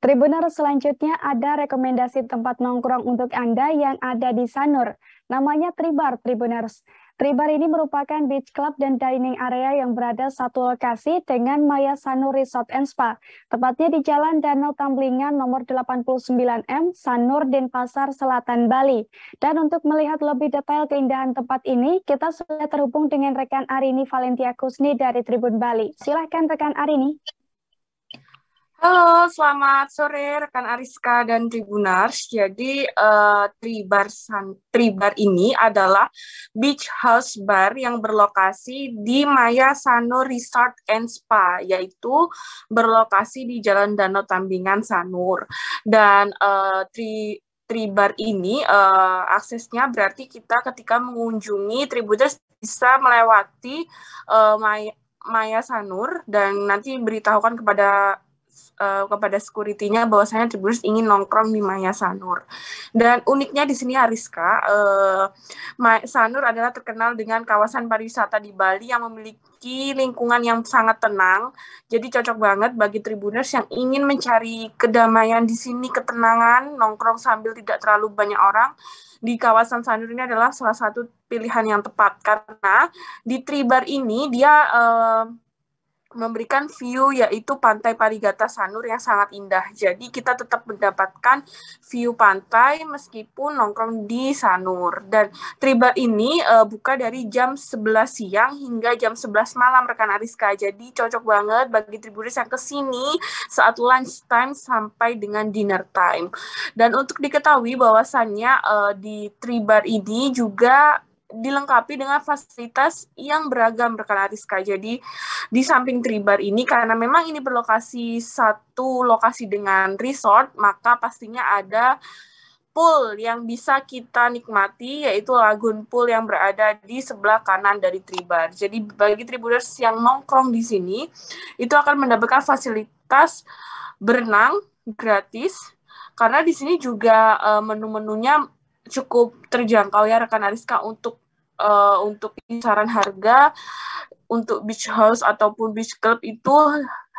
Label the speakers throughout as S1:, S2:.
S1: Tribuner selanjutnya ada rekomendasi tempat nongkrong untuk Anda yang ada di Sanur. Namanya Tribar Tribuners. Tribar ini merupakan beach club dan dining area yang berada satu lokasi dengan Maya Sanur Resort and Spa, tepatnya di Jalan Danau Tamblingan nomor 89M, Sanur, Denpasar, Selatan, Bali. Dan untuk melihat lebih detail keindahan tempat ini, kita sudah terhubung dengan rekan Arini Valentia Kusni dari Tribun Bali. Silahkan rekan Arini.
S2: Halo, selamat sore rekan Ariska dan Tribunars. Jadi uh, Tribar San, Tribar ini adalah beach house bar yang berlokasi di Maya Sanur Resort and Spa, yaitu berlokasi di Jalan Danau Tambingan Sanur. Dan uh, tri, Tribar ini uh, aksesnya berarti kita ketika mengunjungi Tribunars bisa melewati uh, Maya, Maya Sanur dan nanti beritahukan kepada Eh, kepada sekuritinya bahwasanya The ingin nongkrong di Maya Sanur. Dan uniknya di sini Ariska, uh, Maya Sanur adalah terkenal dengan kawasan pariwisata di Bali yang memiliki lingkungan yang sangat tenang. Jadi cocok banget bagi tribuners yang ingin mencari kedamaian di sini, ketenangan, nongkrong sambil tidak terlalu banyak orang di kawasan Sanur ini adalah salah satu pilihan yang tepat karena di Tribar ini dia uh, memberikan view yaitu Pantai Parigata Sanur yang sangat indah. Jadi kita tetap mendapatkan view pantai meskipun nongkrong di Sanur. Dan tribal ini uh, buka dari jam 11 siang hingga jam 11 malam rekan Ariska. Jadi cocok banget bagi tribulis yang kesini saat lunch time sampai dengan dinner time. Dan untuk diketahui bahwasannya uh, di Tribar ini juga dilengkapi dengan fasilitas yang beragam rekan Ariska. Jadi di samping Tribar ini karena memang ini berlokasi satu lokasi dengan resort, maka pastinya ada pool yang bisa kita nikmati yaitu lagun pool yang berada di sebelah kanan dari Tribar. Jadi bagi tribuners yang nongkrong di sini itu akan mendapatkan fasilitas berenang gratis karena di sini juga uh, menu-menunya cukup terjangkau ya rekan Ariska untuk uh, untuk kisaran harga untuk beach house ataupun beach club itu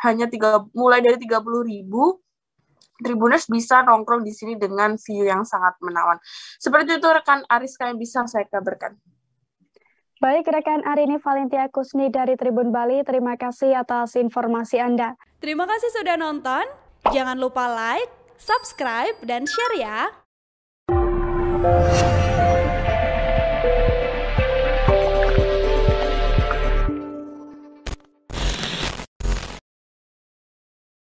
S2: hanya tiga mulai dari ribu Tribuners bisa nongkrong di sini dengan view yang sangat menawan. Seperti itu rekan Aris kalian bisa saya kabarkan.
S1: Baik rekan Arini Valentia Kusni dari Tribun Bali, terima kasih atas informasi Anda. Terima kasih sudah nonton. Jangan lupa like, subscribe, dan share ya.